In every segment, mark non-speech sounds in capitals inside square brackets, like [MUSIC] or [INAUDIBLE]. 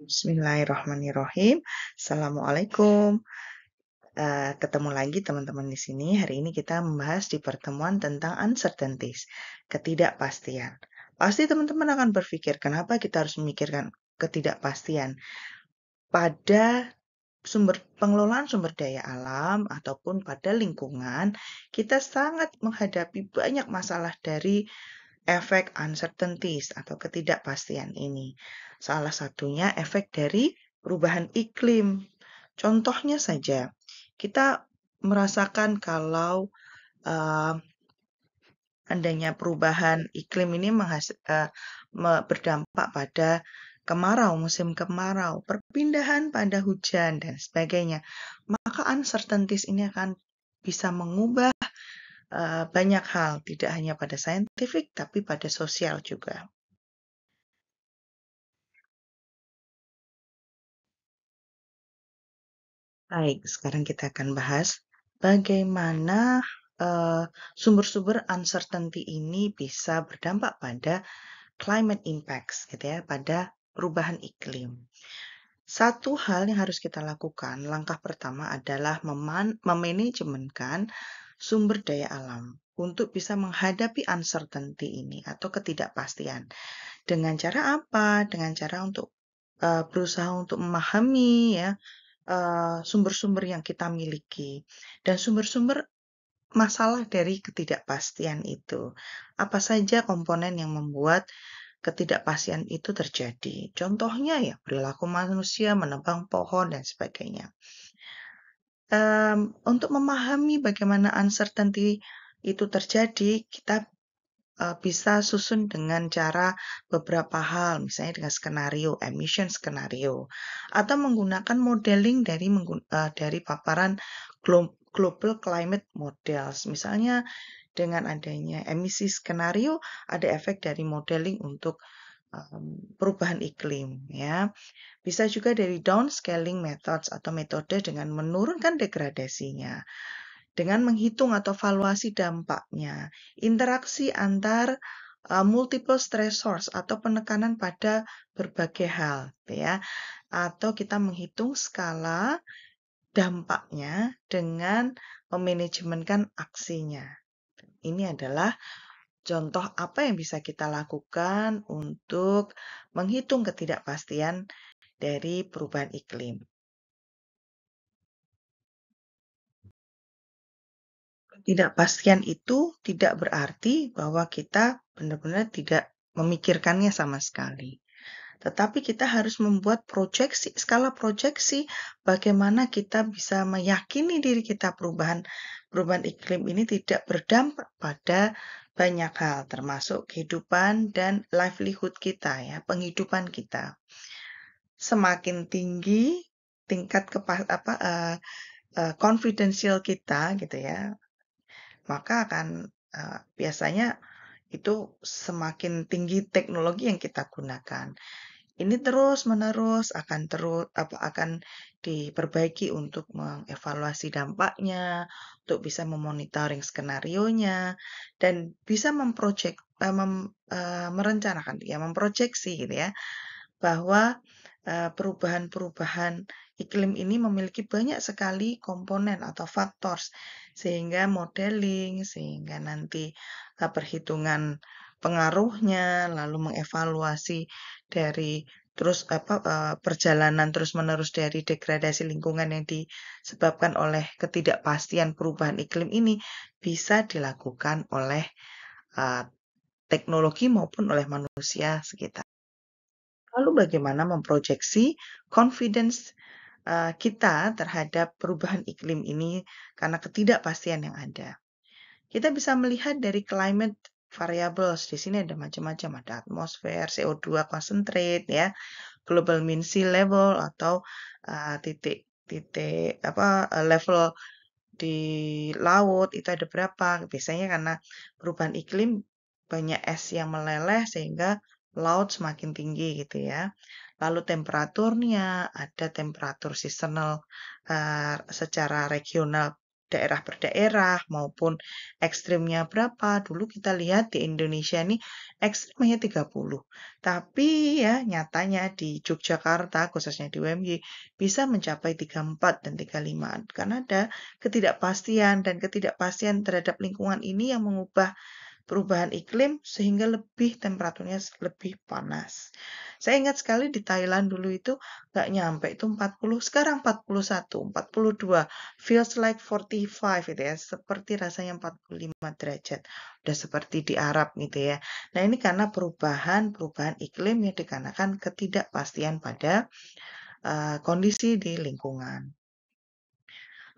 Bismillahirrahmanirrahim. Assalamualaikum. Uh, ketemu lagi teman-teman di sini. Hari ini kita membahas di pertemuan tentang uncertainties, ketidakpastian. Pasti teman-teman akan berpikir, kenapa kita harus memikirkan ketidakpastian? Pada sumber pengelolaan sumber daya alam ataupun pada lingkungan, kita sangat menghadapi banyak masalah dari efek uncertainties atau ketidakpastian ini. Salah satunya efek dari perubahan iklim. Contohnya saja, kita merasakan kalau uh, adanya perubahan iklim ini uh, berdampak pada kemarau, musim kemarau, perpindahan pada hujan, dan sebagainya. Maka uncertainties ini akan bisa mengubah Eh, banyak hal, tidak hanya pada saintifik, tapi pada sosial juga. Baik, sekarang kita akan bahas bagaimana eh, sumber-sumber uh, uncertainty ini bisa berdampak pada climate impacts, gitu ya, pada perubahan iklim. Satu hal yang harus kita lakukan, langkah pertama adalah meman, memanajemenkan sumber daya alam untuk bisa menghadapi uncertainty ini atau ketidakpastian. Dengan cara apa? Dengan cara untuk uh, berusaha untuk memahami ya eh, sumber-sumber uh, sumber -sumber yang kita miliki dan sumber-sumber masalah dari ketidakpastian itu. Apa saja komponen yang membuat ketidakpastian itu terjadi? Contohnya ya perilaku manusia menebang pohon dan sebagainya um, untuk memahami bagaimana uncertainty itu terjadi, kita uh, bisa susun dengan cara beberapa hal, misalnya dengan skenario, emission skenario, atau menggunakan modeling dari uh, dari paparan global climate models, misalnya dengan adanya emisi skenario, ada efek dari modeling untuk perubahan iklim ya. Bisa juga dari downscaling methods atau metode dengan menurunkan degradasinya. Dengan menghitung atau valuasi dampaknya, interaksi antar uh, multiple stressors atau penekanan pada berbagai hal ya. Atau kita menghitung skala dampaknya dengan memanajemenkan aksinya. Ini adalah Contoh apa yang bisa kita lakukan untuk menghitung ketidakpastian dari perubahan iklim? Ketidakpastian itu tidak berarti bahwa kita benar-benar tidak memikirkannya sama sekali. Tetapi kita harus membuat proyeksi, skala proyeksi bagaimana kita bisa meyakini diri kita perubahan perubahan iklim ini tidak berdampak pada banyak hal termasuk kehidupan dan livelihood kita ya, penghidupan kita. Semakin tinggi tingkat kepa, apa uh, uh, confidential kita gitu ya, maka akan uh, biasanya itu semakin tinggi teknologi yang kita gunakan ini terus menerus akan terus apa akan diperbaiki untuk mengevaluasi dampaknya, untuk bisa memonitoring skenario-nya dan bisa memprojek uh, mem, uh, merencanakan ya, memprojeksi gitu ya bahwa eh, perubahan-perubahan iklim ini memiliki banyak sekali komponen atau faktor sehingga modeling, sehingga nanti perhitungan pengaruhnya, lalu mengevaluasi dari terus apa eh, perjalanan terus-menerus dari degradasi lingkungan yang disebabkan oleh ketidakpastian perubahan iklim ini bisa dilakukan oleh uh, teknologi maupun oleh manusia sekitar. Lalu bagaimana memproyeksi confidence uh, kita terhadap perubahan iklim ini karena ketidakpastian yang ada? Kita bisa melihat dari climate variabel. Di sini ada macam-macam, ada atmosfer, CO2 concentrate ya, global mean sea level atau titik eh, titik titik apa uh, level di laut itu ada berapa? Biasanya karena perubahan iklim banyak es yang meleleh sehingga laut semakin tinggi gitu ya. Lalu temperaturnya ada temperatur seasonal uh, secara regional daerah per daerah maupun ekstrimnya berapa. Dulu kita lihat di Indonesia ini ekstrimnya 30. Tapi ya nyatanya di Yogyakarta khususnya di UMY bisa mencapai 34 dan 35 karena ada ketidakpastian dan ketidakpastian terhadap lingkungan ini yang mengubah perubahan iklim sehingga lebih temperaturnya lebih panas. Saya ingat sekali di Thailand dulu itu nggak nyampe itu 40, sekarang 41, 42. Feels like 45 itu ya, seperti rasanya 45 derajat. Udah seperti di Arab gitu ya. Nah, ini karena perubahan-perubahan iklim yang dikarenakan ketidakpastian pada uh, kondisi di lingkungan.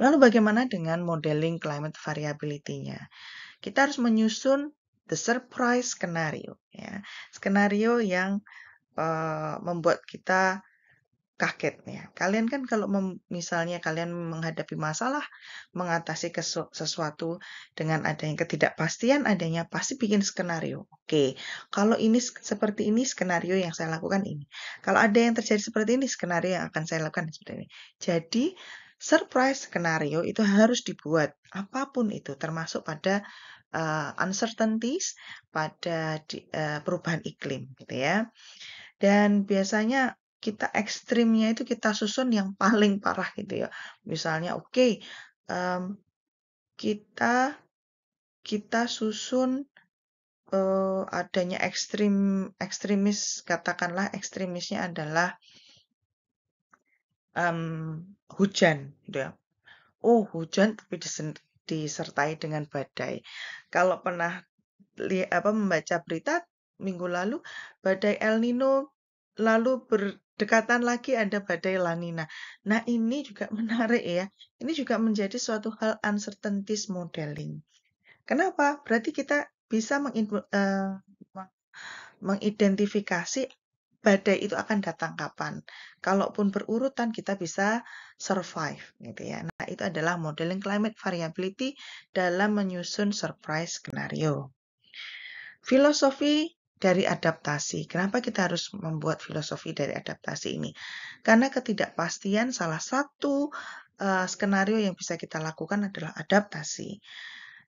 Lalu bagaimana dengan modeling climate variability-nya? Kita harus menyusun the surprise scenario, ya. Skenario yang Eh, membuat kita kaget ya. Kalian kan kalau mem, misalnya kalian menghadapi masalah, mengatasi kesu, sesuatu dengan adanya ketidakpastian, adanya pasti bikin skenario. Oke, kalau ini seperti ini skenario yang saya lakukan ini. Kalau ada yang terjadi seperti ini skenario yang akan saya lakukan seperti ini. Jadi surprise skenario itu harus dibuat apapun itu termasuk pada uh, uncertainties pada di, uh, perubahan iklim gitu ya. Dan biasanya kita ekstrimnya itu kita susun yang paling parah gitu ya. Misalnya oke okay, um, kita kita susun uh, adanya ekstrim ekstremis katakanlah ekstremisnya adalah um, hujan gitu ya. Oh hujan tapi disertai dengan badai. Kalau pernah li, apa membaca berita minggu lalu badai El Nino lalu berdekatan lagi ada badai La Nina. Nah, ini juga [LAUGHS] menarik ya. Ini juga menjadi suatu hal uncertainties modeling. Kenapa? Berarti kita bisa eh, mengidentifikasi badai itu akan datang kapan. Kalaupun berurutan kita bisa survive gitu ya. Nah, itu adalah modeling climate variability dalam menyusun surprise skenario. Filosofi dari adaptasi. Kenapa kita harus membuat filosofi dari adaptasi ini? Karena ketidakpastian salah satu uh, skenario yang bisa kita lakukan adalah adaptasi.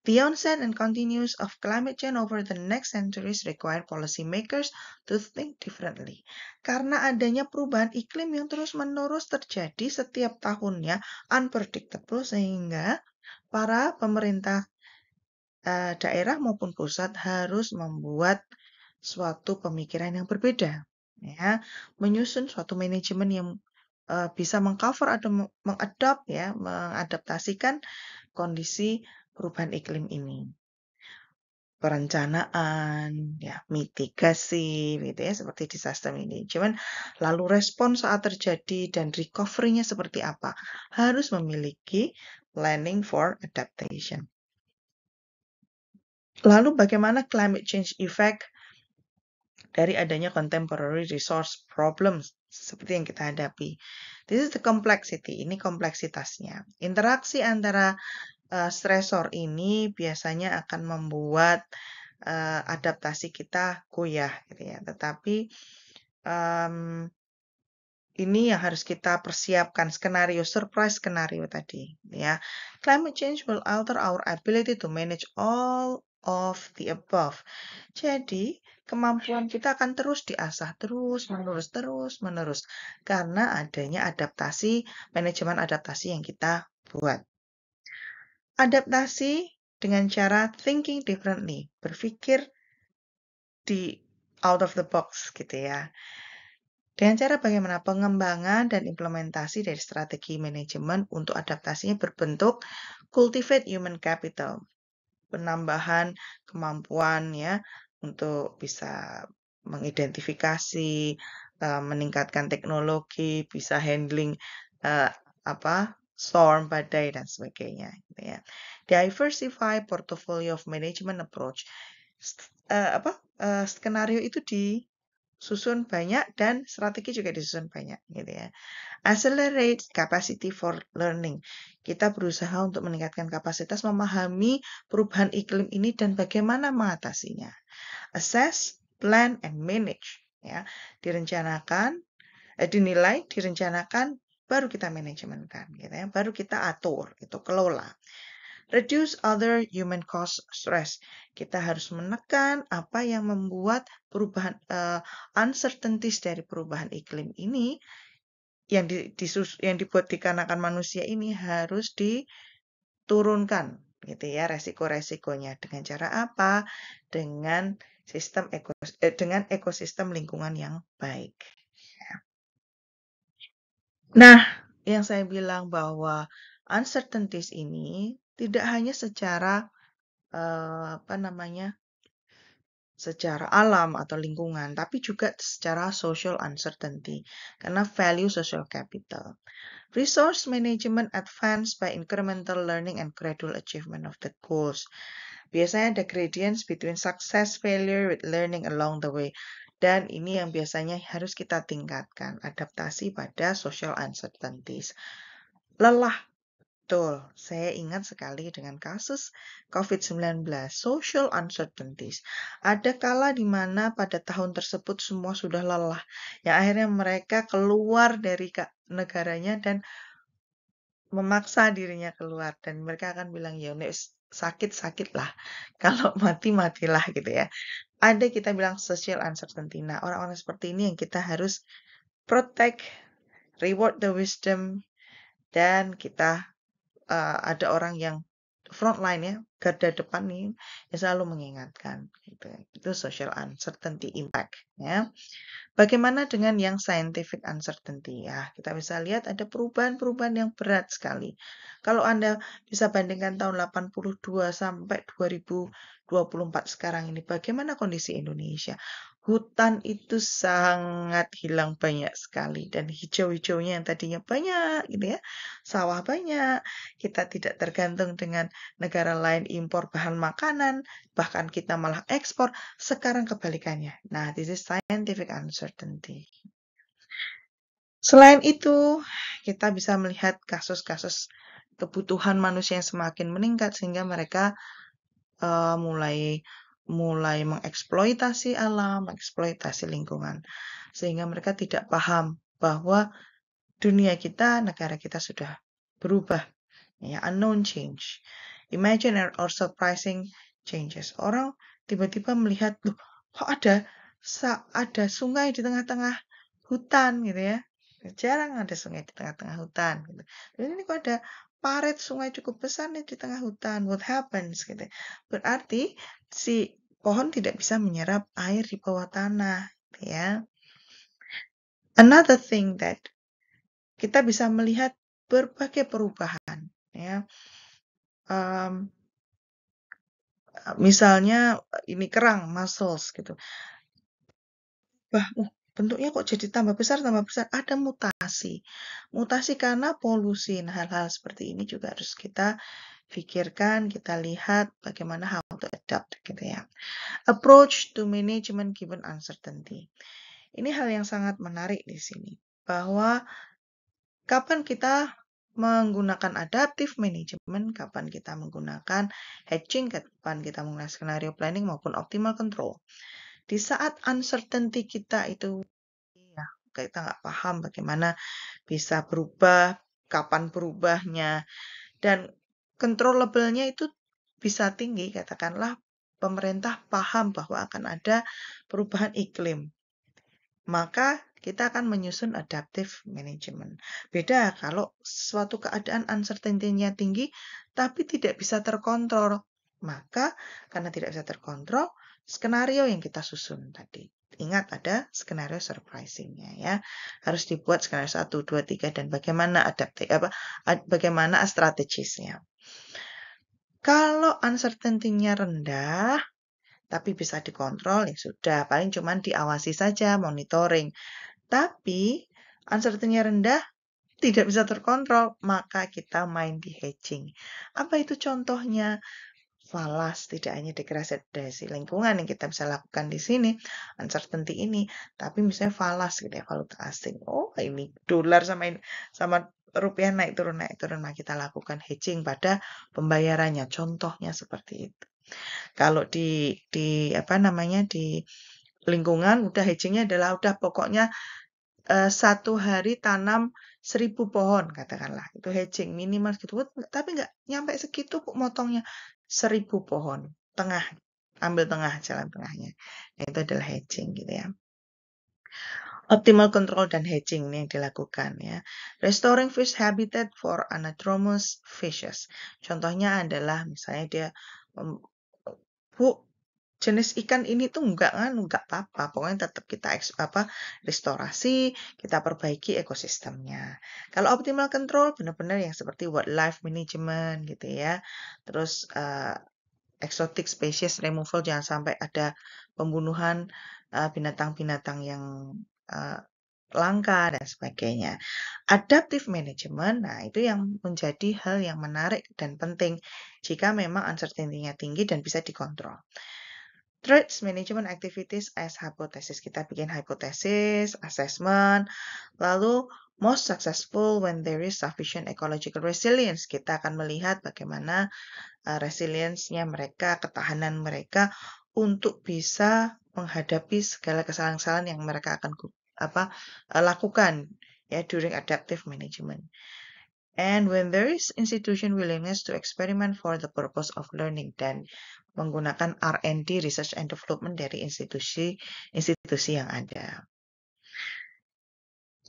The onset and continues of climate change over the next centuries require policymakers to think differently. Karena adanya perubahan iklim yang terus-menerus terjadi setiap tahunnya, unpredictable, sehingga para pemerintah uh, daerah maupun pusat harus membuat suatu pemikiran yang berbeda, ya, menyusun suatu manajemen yang uh, bisa mengcover atau mengadap ya, mengadaptasikan kondisi perubahan iklim ini. Perencanaan, ya, mitigasi, gitu ya, seperti disaster management. Lalu respon saat terjadi dan recovery-nya seperti apa? Harus memiliki planning for adaptation. Lalu bagaimana climate change effect dari adanya contemporary resource problems seperti yang kita hadapi. This is the complexity, ini kompleksitasnya. Interaksi antara uh, eh, stressor ini biasanya akan membuat uh, adaptasi kita goyah gitu ya. Tetapi um, ini yang harus kita persiapkan skenario surprise skenario tadi ya. Climate change will alter our ability to manage all of the above. Jadi kemampuan kita akan terus diasah terus menerus terus menerus karena adanya adaptasi manajemen adaptasi yang kita buat. Adaptasi dengan cara thinking differently, berpikir di out of the box gitu ya. Dengan cara bagaimana pengembangan dan implementasi dari strategi manajemen untuk adaptasinya berbentuk cultivate human capital, penambahan kemampuan ya, untuk bisa mengidentifikasi, eh, meningkatkan teknologi, bisa handling uh, apa storm, badai dan sebagainya. Gitu ya. Diversify portfolio of management approach. St uh, apa uh, skenario itu di susun banyak dan strategi juga disusun banyak gitu ya. Accelerate capacity for learning. Kita berusaha untuk meningkatkan kapasitas memahami perubahan iklim ini dan bagaimana mengatasinya. Assess, plan and manage ya. Direncanakan, eh, dinilai, direncanakan, baru kita manajemenkan gitu ya. Baru kita atur, itu kelola. Reduce other human cost stress. Kita harus menekan apa yang membuat perubahan uh, uncertainties dari perubahan iklim ini yang di, disus, yang dibuat dikarenakan manusia ini harus diturunkan gitu ya resiko-resikonya dengan cara apa? Dengan sistem ekos, eh, dengan ekosistem lingkungan yang baik. Ya. Nah, yang saya bilang bahwa uncertainties ini tidak hanya secara Eh, apa namanya, secara alam atau lingkungan, tapi juga secara social uncertainty karena value social capital. Resource management advanced by incremental learning and gradual achievement of the goals. Biasanya ada gradients between success, failure, with learning along the way. Dan ini yang biasanya harus kita tingkatkan, adaptasi pada social uncertainties. Lelah Betul, saya ingat sekali dengan kasus COVID-19, social uncertainties. Ada kala di mana pada tahun tersebut semua sudah lelah, yang akhirnya mereka keluar dari negaranya dan memaksa dirinya keluar. Dan mereka akan bilang, ya sakit-sakit lah, [LAUGHS] kalau mati-matilah gitu ya. Ada kita bilang social uncertainty. Nah, orang-orang seperti ini yang kita harus protect, reward the wisdom, dan kita uh, ada orang yang frontline ya garda depan nih yang selalu mengingatkan gitu itu social uncertainty impact ya bagaimana dengan yang scientific uncertainty ya kita bisa lihat ada perubahan-perubahan yang berat sekali kalau anda bisa bandingkan tahun 82 sampai 2024 sekarang ini bagaimana kondisi Indonesia hutan itu sangat hilang banyak sekali dan hijau-hijaunya yang tadinya banyak gitu ya sawah banyak kita tidak tergantung dengan negara lain impor bahan makanan bahkan kita malah ekspor sekarang kebalikannya nah this is scientific uncertainty selain itu kita bisa melihat kasus-kasus kebutuhan manusia yang semakin meningkat sehingga mereka uh, mulai mulai mengeksploitasi alam, mengeksploitasi lingkungan, sehingga mereka tidak paham bahwa dunia kita, negara kita sudah berubah, ya unknown change, imagine or surprising changes. Orang tiba-tiba melihat, loh, kok ada ada sungai di tengah-tengah hutan gitu ya, jarang ada sungai di tengah-tengah hutan gitu. Dan ini kok ada parit sungai cukup besar nih di tengah hutan, what happens gitu. Berarti si pohon tidak bisa menyerap air di bawah tanah, ya. Another thing that kita bisa melihat berbagai perubahan, ya. Um, misalnya ini kerang muscles gitu. Bah, oh, bentuknya kok jadi tambah besar tambah besar ada mutasi mutasi karena polusi nah hal-hal seperti ini juga harus kita pikirkan, kita lihat bagaimana how to adapt gitu ya. Approach to management given uncertainty. Ini hal yang sangat menarik di sini bahwa kapan kita menggunakan adaptive management, kapan kita menggunakan hedging, kapan kita menggunakan skenario planning maupun optimal control. Di saat uncertainty kita itu ya, kita nggak paham bagaimana bisa berubah, kapan berubahnya, dan controllable-nya itu bisa tinggi, katakanlah pemerintah paham bahwa akan ada perubahan iklim. Maka kita akan menyusun adaptive management. Beda kalau suatu keadaan uncertainty-nya tinggi tapi tidak bisa terkontrol. Maka karena tidak bisa terkontrol, skenario yang kita susun tadi ingat ada skenario surprisingnya ya harus dibuat skenario satu dua tiga dan bagaimana adaptif apa ad, bagaimana strategisnya kalau uncertainty-nya rendah tapi bisa dikontrol ya sudah paling cuman diawasi saja monitoring tapi uncertainty-nya rendah tidak bisa terkontrol maka kita main di hedging apa itu contohnya falas, tidak hanya degradasi lingkungan yang kita bisa lakukan di sini, uncertainty ini, tapi misalnya falas gitu ya, valuta asing. Oh, ini dolar sama ini, sama rupiah naik turun naik turun, nah kita lakukan hedging pada pembayarannya. Contohnya seperti itu. Kalau di di apa namanya di lingkungan udah hedgingnya adalah udah pokoknya uh, satu hari tanam seribu pohon katakanlah itu hedging minimal gitu tapi nggak nyampe segitu kok motongnya seribu pohon tengah ambil tengah jalan tengahnya nah, itu adalah hedging gitu ya optimal control dan hedging ini yang dilakukan ya. Restoring fish habitat for anadromous fishes. Contohnya adalah misalnya dia Bu, jenis ikan ini tuh nggak kan nggak apa-apa pokoknya tetap kita apa restorasi kita perbaiki ekosistemnya kalau optimal control benar-benar yang seperti wildlife management gitu ya terus uh, exotic species removal jangan sampai ada pembunuhan eh, binatang-binatang uh, yang uh, langka dan sebagainya. Adaptive management, nah itu yang menjadi hal yang menarik dan penting jika memang uncertainty-nya tinggi dan bisa dikontrol. Threats Management Activities as Hypothesis. Kita bikin hypothesis assessment, lalu most successful when there is sufficient ecological resilience. Kita akan melihat bagaimana uh, resilience-nya mereka, ketahanan mereka untuk bisa menghadapi segala kesalahan-kesalahan yang mereka akan apa eh, lakukan ya during adaptive management. And when there is institution willingness to experiment for the purpose of learning then menggunakan R&D (Research and Development) dari institusi-institusi yang ada.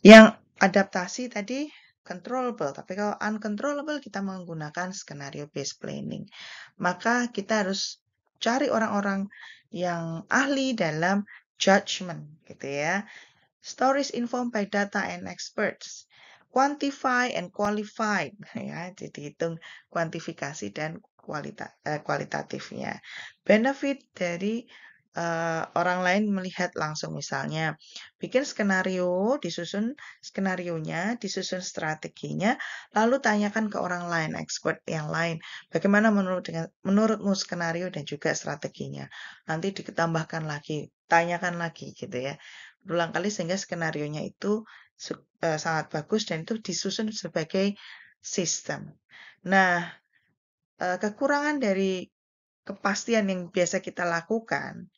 Yang adaptasi tadi controllable, tapi kalau uncontrollable kita menggunakan skenario based planning. Maka kita harus cari orang-orang yang ahli dalam judgment gitu ya. Stories informed by data and experts. Quantify and qualified, [LAUGHS] ya, jadi hitung kuantifikasi dan kualita eh, kualitatifnya. Benefit dari eh, orang lain melihat langsung misalnya bikin skenario disusun skenarionya disusun strateginya lalu tanyakan ke orang lain expert yang lain bagaimana menurut dengan menurutmu skenario dan juga strateginya nanti ditambahkan lagi tanyakan lagi gitu ya berulang kali sehingga skenarionya itu eh, sangat bagus dan itu disusun sebagai sistem nah Eh, kekurangan dari kepastian yang biasa kita lakukan,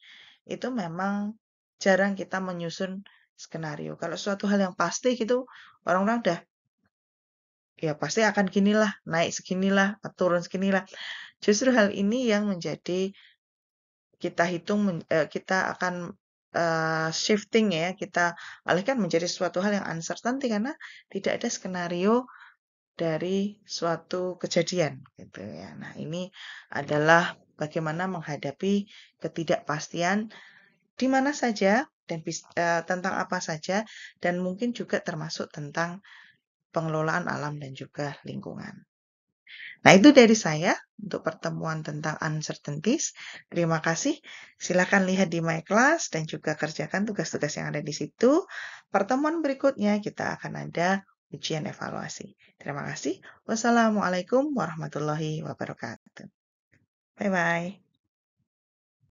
itu memang jarang kita menyusun skenario. Kalau suatu hal yang pasti gitu, orang-orang udah ya pasti akan ginilah, naik seginilah, turun seginilah. Justru hal ini yang menjadi kita hitung eh, kita akan, eh, shifting ya, kita alihkan menjadi suatu hal yang uncertainty karena tidak ada skenario dari suatu kejadian gitu ya. Nah, ini adalah bagaimana menghadapi ketidakpastian di mana saja dan uh, tentang apa saja dan mungkin juga termasuk tentang pengelolaan alam dan juga lingkungan. Nah, itu dari saya untuk pertemuan tentang uncertainties. Terima kasih. Silakan lihat di my class dan juga kerjakan tugas-tugas yang ada di situ. Pertemuan berikutnya kita akan ada ujian evaluasi. Terima kasih. Wassalamualaikum warahmatullahi wabarakatuh. Bye bye.